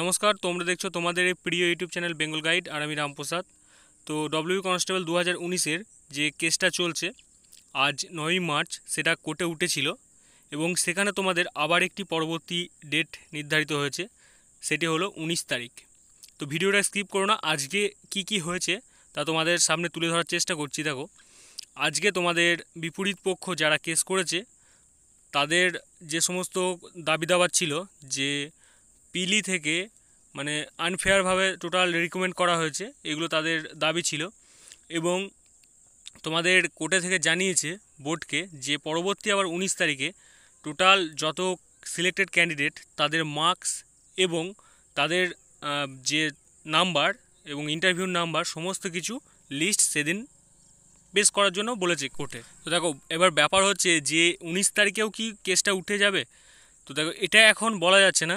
নমস্কার তোমরা দেখছো তোমাদের এই প্রিয় ইউটিউব চ্যানেল বেঙ্গল গাইড আর আমি রামপ্রসাদ তো ডব্লিউ কনস্টেবল দু হাজার উনিশের যে কেসটা চলছে আজ নয়ই মার্চ সেটা কোর্টে উঠেছিল এবং সেখানে তোমাদের আবার একটি পরবর্তী ডেট নির্ধারিত হয়েছে সেটি হলো উনিশ তারিখ তো ভিডিওটা স্কিপ করো না আজকে কি কি হয়েছে তা তোমাদের সামনে তুলে ধরার চেষ্টা করছি দেখো আজকে তোমাদের বিপরীত পক্ষ যারা কেস করেছে তাদের যে সমস্ত দাবি দাবার ছিল যে পিলি থেকে মানে আনফেয়ারভাবে টোটাল রিকমেন্ড করা হয়েছে এগুলো তাদের দাবি ছিল এবং তোমাদের কোর্টে থেকে জানিয়েছে বোর্ডকে যে পরবর্তী আবার উনিশ তারিখে টোটাল যত সিলেক্টেড ক্যান্ডিডেট তাদের মার্কস এবং তাদের যে নাম্বার এবং ইন্টারভিউ নাম্বার সমস্ত কিছু লিস্ট সেদিন পেশ করার জন্য বলেছে কোর্টে তো দেখো এবার ব্যাপার হচ্ছে যে উনিশ তারিখেও কি কেসটা উঠে যাবে তো দেখো এটা এখন বলা যাচ্ছে না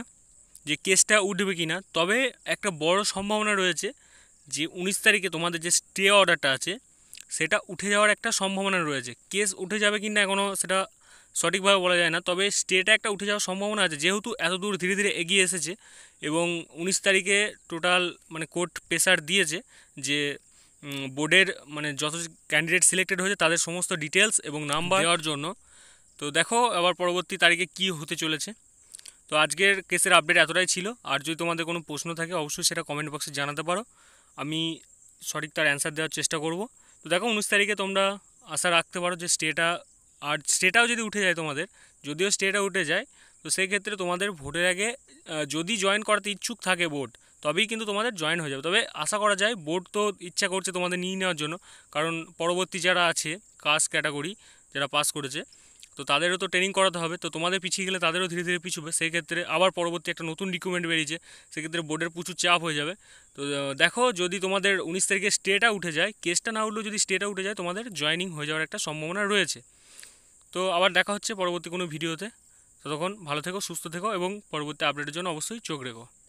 যে কেসটা উঠবে কি না তবে একটা বড় সম্ভাবনা রয়েছে যে উনিশ তারিখে তোমাদের যে স্টে অর্ডারটা আছে সেটা উঠে যাওয়ার একটা সম্ভাবনা রয়েছে কেস উঠে যাবে কি না এখনও সেটা সঠিকভাবে বলা যায় না তবে স্টেটা একটা উঠে যাওয়ার সম্ভাবনা আছে যেহেতু এত দূর ধীরে ধীরে এগিয়ে এসেছে এবং উনিশ তারিখে টোটাল মানে কোর্ট প্রেসার দিয়েছে যে বোর্ডের মানে যত ক্যান্ডিডেট সিলেক্টেড হয়েছে তাদের সমস্ত ডিটেলস এবং নাম্বার দেওয়ার জন্য তো দেখো আবার পরবর্তী তারিখে কি হতে চলেছে তো আজকের কেসের আপডেট এতটাই ছিল আর যদি তোমাদের কোনো প্রশ্ন থাকে অবশ্যই সেটা কমেন্ট বক্সে জানাতে পারো আমি সঠিক তার অ্যান্সার দেওয়ার চেষ্টা করব তো দেখো উনিশ তারিখে তোমরা আশা রাখতে পারো যে স্টেটা আর স্টেটাও যদি উঠে যায় তোমাদের যদিও স্টেটা উঠে যায় তো সেই ক্ষেত্রে তোমাদের ভোটের আগে যদি জয়েন করাতে ইচ্ছুক থাকে বোর্ড তবেই কিন্তু তোমাদের জয়েন হয়ে যাবে তবে আশা করা যায় বোর্ড তো ইচ্ছা করছে তোমাদের নিয়ে নেওয়ার জন্য কারণ পরবর্তী যারা আছে কাস্ট ক্যাটাগরি যারা পাস করেছে তো তাদেরও তো ট্রেনিং করাতে হবে তো তোমাদের পিছিয়ে গেলে তাদেরও ধীরে ধীরে পিছবে সেই ক্ষেত্রে আবার পরবর্তী একটা নতুন রিকুইমেন্ট বেরিয়েছে সেক্ষেত্রে বোর্ডের প্রচুর চাপ হয়ে যাবে তো দেখো যদি তোমাদের উনিশ তারিখে স্টেটা উঠে যায় কেসটা না উঠলেও যদি স্টেটা উঠে যায় তোমাদের জয়নিং হয়ে যাওয়ার একটা সম্ভাবনা রয়েছে তো আবার দেখা হচ্ছে পরবর্তী কোনো ভিডিওতে ততক্ষণ ভালো থেকো সুস্থ থেকো এবং পরবর্তী আপডেটের জন্য অবশ্যই চোখ রেখো